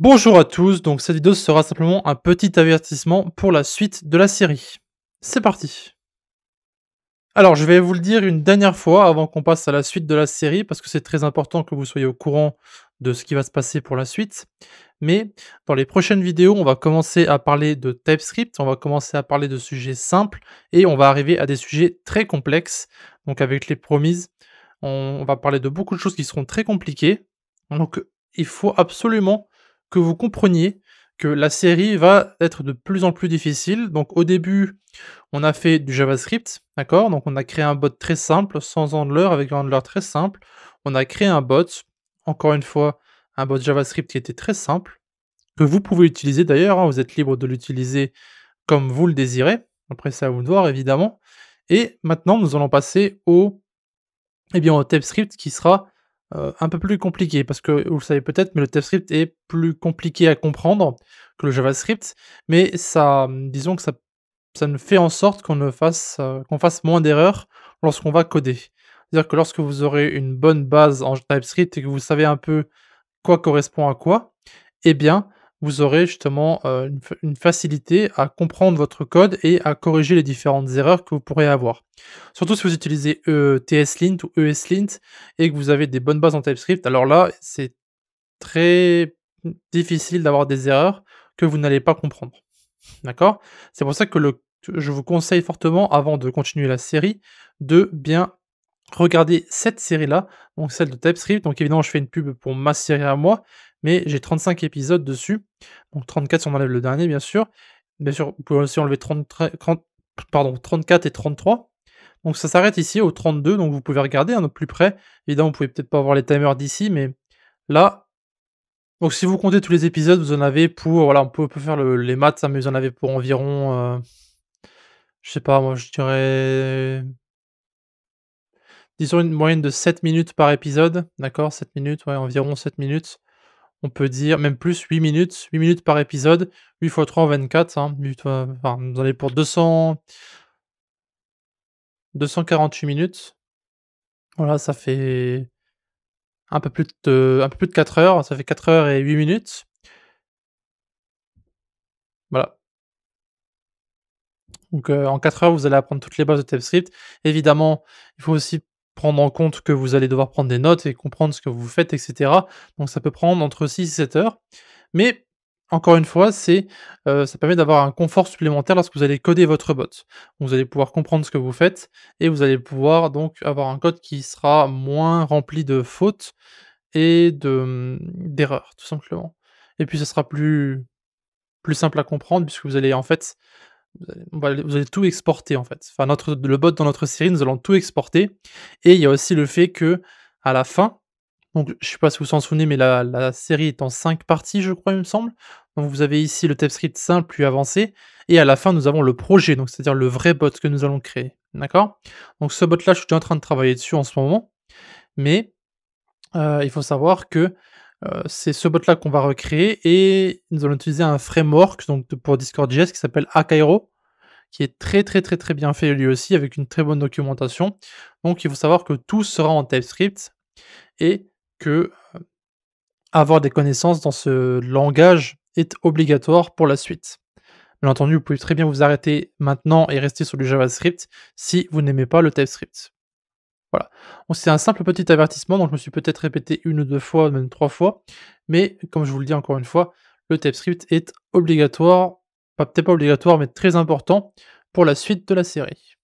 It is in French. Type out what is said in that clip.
Bonjour à tous, donc cette vidéo sera simplement un petit avertissement pour la suite de la série. C'est parti Alors je vais vous le dire une dernière fois avant qu'on passe à la suite de la série, parce que c'est très important que vous soyez au courant de ce qui va se passer pour la suite. Mais dans les prochaines vidéos, on va commencer à parler de TypeScript, on va commencer à parler de sujets simples, et on va arriver à des sujets très complexes. Donc avec les promises, on va parler de beaucoup de choses qui seront très compliquées. Donc il faut absolument que vous compreniez que la série va être de plus en plus difficile. Donc au début, on a fait du JavaScript, d'accord Donc on a créé un bot très simple, sans handler, avec un handler très simple. On a créé un bot, encore une fois, un bot JavaScript qui était très simple, que vous pouvez utiliser d'ailleurs, hein. vous êtes libre de l'utiliser comme vous le désirez. Après, ça à vous de voir, évidemment. Et maintenant, nous allons passer au, eh bien, au TypeScript qui sera euh, un peu plus compliqué, parce que vous le savez peut-être, mais le TypeScript est plus compliqué à comprendre que le JavaScript, mais ça, disons que ça, ça ne fait en sorte qu'on fasse, euh, qu'on fasse moins d'erreurs lorsqu'on va coder. C'est-à-dire que lorsque vous aurez une bonne base en TypeScript et que vous savez un peu quoi correspond à quoi, eh bien, vous aurez justement euh, une, facilité à comprendre votre code et à corriger les différentes erreurs que vous pourrez avoir. Surtout si vous utilisez e TSLint ou ESLint et que vous avez des bonnes bases en TypeScript, alors là, c'est très difficile d'avoir des erreurs que vous n'allez pas comprendre. D'accord C'est pour ça que je vous conseille fortement, avant de continuer la série, de bien regarder cette série-là, donc celle de TypeScript. Donc évidemment, je fais une pub pour ma série à moi, mais j'ai 35 épisodes dessus. Donc 34 si on enlève le dernier, bien sûr. Bien sûr, vous pouvez aussi enlever pardon, 34 et 33. Donc ça s'arrête ici au 32, donc vous pouvez regarder un hein, peu plus près. Évidemment, vous pouvez peut-être pas avoir les timers d'ici, mais là... Donc si vous comptez tous les épisodes, vous en avez pour... Voilà, on peut, faire les maths, hein, mais vous en avez pour environ... Euh, je sais pas, moi je dirais disons une moyenne de 7 minutes par épisode, d'accord 7 minutes, ouais, environ 7 minutes on peut dire même plus 8 minutes, 8 minutes par épisode, 8 x 3, 24. vous allez pour 200, 248 minutes. Voilà, ça fait un peu plus de, un peu plus de 4 heures. Ça fait 4 heures et 8 minutes. Voilà. Donc euh, en 4 heures, vous allez apprendre toutes les bases de TypeScript. Évidemment, il faut aussi prendre en compte que vous allez devoir prendre des notes et comprendre ce que vous faites, etc. Donc ça peut prendre entre 6 et 7 heures. Mais encore une fois, c'est, euh, ça permet d'avoir un confort supplémentaire lorsque vous allez coder votre bot. Vous allez pouvoir comprendre ce que vous faites et vous allez pouvoir donc avoir un code qui sera moins rempli de fautes et de, hum, d'erreurs, tout simplement. Et puis ce sera plus, plus simple à comprendre puisque vous allez en fait vous allez, tout exporter en fait. Enfin, notre, le bot dans notre série, nous allons tout exporter. Et il y a aussi le fait que à la fin, donc je sais pas si vous vous en souvenez, mais la, la, série est en cinq parties, je crois, il me semble. Donc vous avez ici le TypeScript simple puis avancé. Et à la fin, nous avons le projet, donc c'est-à-dire le vrai bot que nous allons créer. D'accord Donc ce bot-là, je suis en train de travailler dessus en ce moment. Mais euh, il faut savoir que euh, c'est ce bot là qu'on va recréer et nous allons utiliser un framework pour Discord.js qui s'appelle Akairo qui est très très très très bien fait lui aussi avec une très bonne documentation. Donc il faut savoir que tout sera en TypeScript et que euh, avoir des connaissances dans ce langage est obligatoire pour la suite. Bien entendu, vous pouvez très bien vous arrêter maintenant et rester sur le JavaScript si vous n'aimez pas le TypeScript. Voilà. C'est un simple petit avertissement, donc je me suis peut-être répété une ou deux fois, même trois fois, mais comme je vous le dis encore une fois, le TypeScript est obligatoire, peut-être pas obligatoire, mais très important pour la suite de la série.